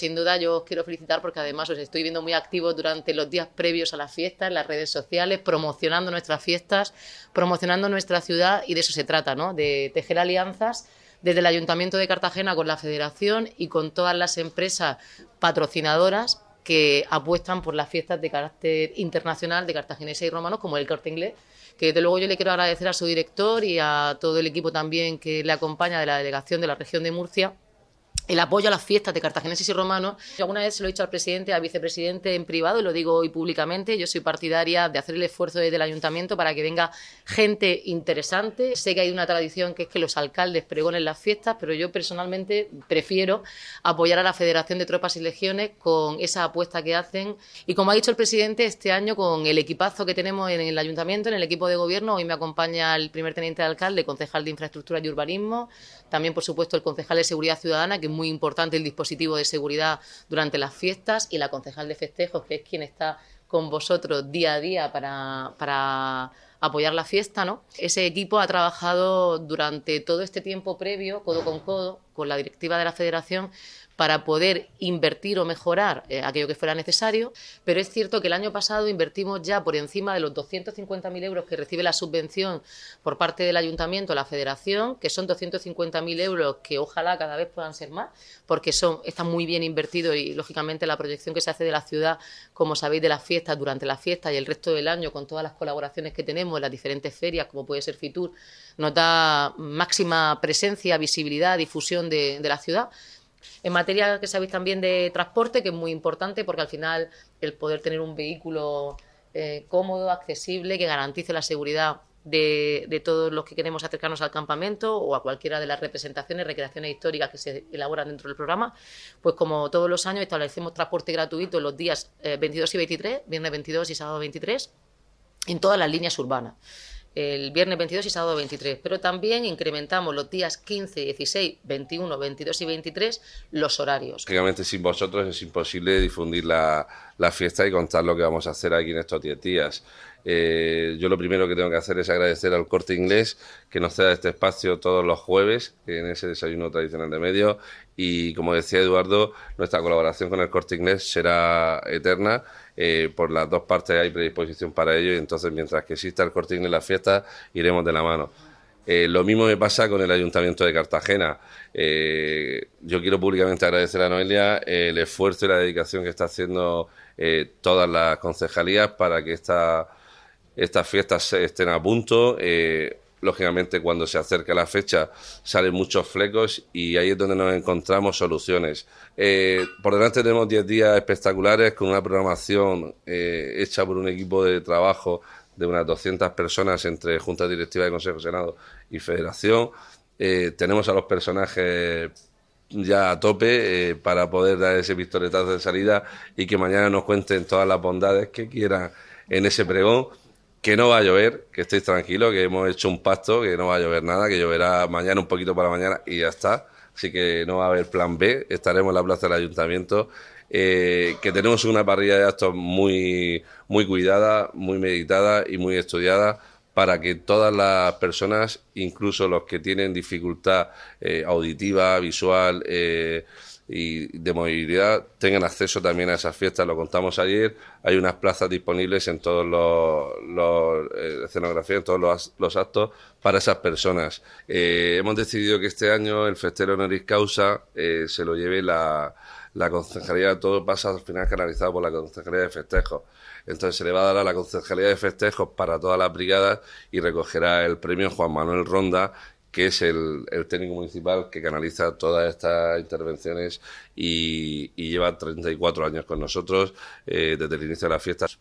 sin duda yo os quiero felicitar porque además os estoy viendo muy activos durante los días previos a las fiestas, en las redes sociales, promocionando nuestras fiestas, promocionando nuestra ciudad y de eso se trata, ¿no? De tejer alianzas desde el Ayuntamiento de Cartagena con la Federación y con todas las empresas patrocinadoras que apuestan por las fiestas de carácter internacional de cartagineses y romanos como el Corte Inglés, que desde luego yo le quiero agradecer a su director y a todo el equipo también que le acompaña de la delegación de la región de Murcia el apoyo a las fiestas de Cartagenesis y romanos. Yo alguna vez se lo he dicho al presidente, al vicepresidente en privado y lo digo hoy públicamente. Yo soy partidaria de hacer el esfuerzo desde el ayuntamiento para que venga gente interesante. Sé que hay una tradición que es que los alcaldes pregonen las fiestas, pero yo personalmente prefiero apoyar a la Federación de Tropas y Legiones con esa apuesta que hacen. Y como ha dicho el presidente, este año con el equipazo que tenemos en el ayuntamiento, en el equipo de gobierno, hoy me acompaña el primer teniente de alcalde, concejal de Infraestructura y Urbanismo, también por supuesto el concejal de Seguridad Ciudadana, que muy importante el dispositivo de seguridad durante las fiestas y la concejal de festejos, que es quien está con vosotros día a día para, apoyar la fiesta, ¿no? Ese equipo ha trabajado durante todo este tiempo previo, codo con codo, con la directiva de la federación, para poder invertir o mejorar eh, aquello que fuera necesario, pero es cierto que el año pasado invertimos ya por encima de los 250.000 euros que recibe la subvención por parte del ayuntamiento, la federación, que son 250.000 euros que ojalá cada vez puedan ser más, porque son, están muy bien invertidos y lógicamente la proyección que se hace de la ciudad, como sabéis, de la fiesta durante las fiestas y el resto del año con todas las colaboraciones que tenemos en las diferentes ferias, como puede ser FITUR, nos da máxima presencia, visibilidad, difusión de, la ciudad. En materia que sabéis también de transporte, que es muy importante porque al final el poder tener un vehículo eh, cómodo, accesible, que garantice la seguridad de, todos los que queremos acercarnos al campamento o a cualquiera de las representaciones, recreaciones históricas que se elaboran dentro del programa, pues como todos los años establecemos transporte gratuito los días 22 eh, y 23, viernes 22 y sábado 23, en todas las líneas urbanas el viernes 22 y sábado 23, pero también incrementamos los días 15, 16, 21, 22 y 23 los horarios. Prácticamente sin vosotros es imposible difundir la, la fiesta y contar lo que vamos a hacer aquí en estos 10 días. Eh, yo lo primero que tengo que hacer es agradecer al Corte Inglés que nos ceda este espacio todos los jueves en ese desayuno tradicional de medio y como decía Eduardo, nuestra colaboración con el Corte Inglés será eterna. Eh, por las dos partes hay predisposición para ello y entonces mientras que exista el Corte Inglés la fiesta iremos de la mano. Eh, lo mismo me pasa con el Ayuntamiento de Cartagena. yo quiero públicamente agradecer a Noelia el esfuerzo y la dedicación que está haciendo eh, todas las concejalías para que estas fiestas estén a punto. Eh, lógicamente cuando se acerca la fecha salen muchos flecos y ahí es donde nos encontramos soluciones. Eh, por delante tenemos 10 días espectaculares con una programación hecha por un equipo de trabajo de unas 200 personas entre Junta Directiva de Consejo Senado y Federación. tenemos a los personajes ya a tope eh, para poder dar ese pistoletazo de salida y que mañana nos cuenten todas las bondades que quieran en ese pregón. Que no va a llover, que estéis tranquilos, que hemos hecho un pacto, que no va a llover nada, que lloverá mañana un poquito para mañana y ya está. Así que no va a haber plan B, estaremos en la plaza del ayuntamiento. Eh, que tenemos una parrilla de actos muy, muy cuidada, muy meditada y muy estudiada para que todas las personas, incluso los que tienen dificultad eh, auditiva, visual eh, y de movilidad, tengan acceso también a esas fiestas. Lo contamos ayer, hay unas plazas disponibles en todos los, los eh, escenografías, en todos los, los, actos para esas personas. hemos decidido que este año el festero honoris causa se lo lleve la la concejalía, todo pasa al final canalizado por la concejalía de festejos. Entonces se le va a dar a la concejalía de festejos para todas las brigadas y recogerá el premio Juan Manuel Ronda, que es el, el técnico municipal que canaliza todas estas intervenciones y, y lleva 34 años con nosotros eh, desde el inicio de las fiestas.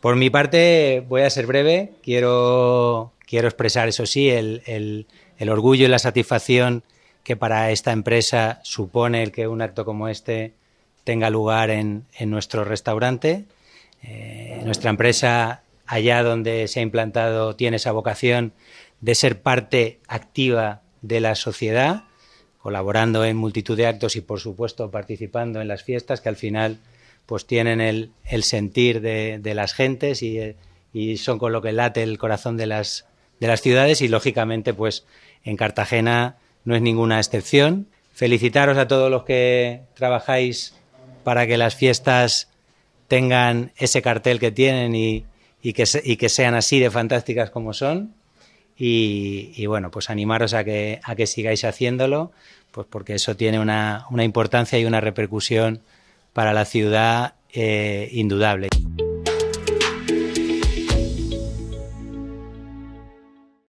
Por mi parte, voy a ser breve. Quiero, quiero expresar, eso sí, el, el, el orgullo y la satisfacción que para esta empresa supone que un acto como este tenga lugar en, nuestro restaurante. Eh, nuestra empresa, allá donde se ha implantado, tiene esa vocación de ser parte activa de la sociedad, colaborando en multitud de actos y, por supuesto, participando en las fiestas que al final pues tienen el, sentir de, las gentes y, son con lo que late el corazón de las, de las ciudades y, lógicamente, pues en Cartagena no es ninguna excepción. Felicitaros a todos los que trabajáis para que las fiestas tengan ese cartel que tienen y, que, sean así de fantásticas como son. Y, bueno, pues animaros a que, sigáis haciéndolo, pues porque eso tiene una, importancia y una repercusión para la ciudad eh, indudable.